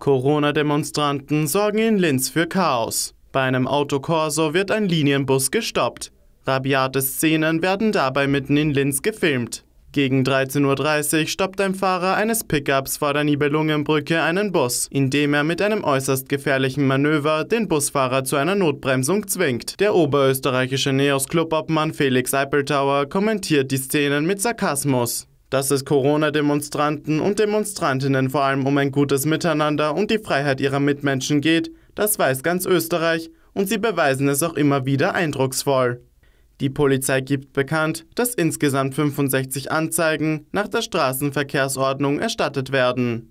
Corona-Demonstranten sorgen in Linz für Chaos. Bei einem Autokorso wird ein Linienbus gestoppt. Rabiate Szenen werden dabei mitten in Linz gefilmt. Gegen 13.30 Uhr stoppt ein Fahrer eines Pickups vor der Nibelungenbrücke einen Bus, indem er mit einem äußerst gefährlichen Manöver den Busfahrer zu einer Notbremsung zwingt. Der oberösterreichische neos club obmann Felix Eipeltauer kommentiert die Szenen mit Sarkasmus dass es Corona-Demonstranten und Demonstrantinnen vor allem um ein gutes Miteinander und die Freiheit ihrer Mitmenschen geht, das weiß ganz Österreich und sie beweisen es auch immer wieder eindrucksvoll. Die Polizei gibt bekannt, dass insgesamt 65 Anzeigen nach der Straßenverkehrsordnung erstattet werden.